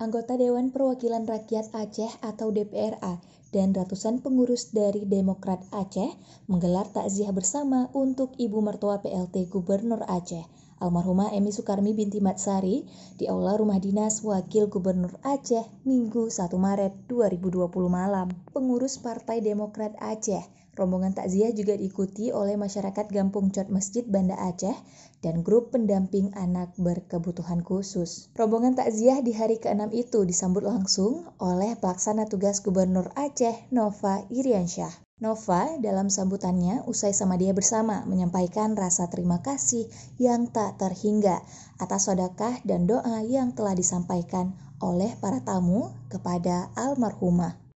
anggota Dewan Perwakilan Rakyat Aceh atau DPRA dan ratusan pengurus dari Demokrat Aceh menggelar takziah bersama untuk ibu mertua PLT Gubernur Aceh, almarhumah Emi Sukarmi binti Matsari, di aula rumah dinas Wakil Gubernur Aceh Minggu 1 Maret 2020 malam. Pengurus Partai Demokrat Aceh Rombongan takziah juga diikuti oleh masyarakat Gampung Cot Masjid Banda Aceh dan grup pendamping anak berkebutuhan khusus. Rombongan takziah di hari ke-6 itu disambut langsung oleh pelaksana tugas Gubernur Aceh Nova Iriansyah. Nova dalam sambutannya usai sama dia bersama menyampaikan rasa terima kasih yang tak terhingga atas sodakah dan doa yang telah disampaikan oleh para tamu kepada almarhumah.